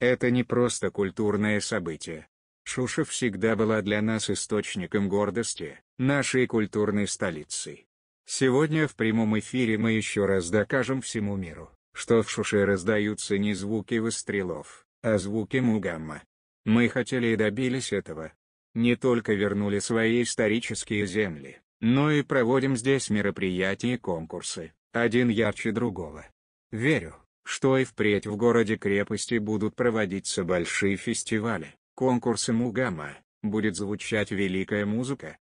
Это не просто культурное событие. Шуша всегда была для нас источником гордости, нашей культурной столицей. Сегодня в прямом эфире мы еще раз докажем всему миру, что в Шуше раздаются не звуки выстрелов, а звуки мугамма. Мы хотели и добились этого. Не только вернули свои исторические земли, но и проводим здесь мероприятия и конкурсы, один ярче другого. Верю, что и впредь в городе-крепости будут проводиться большие фестивали, конкурсы мугама, будет звучать великая музыка,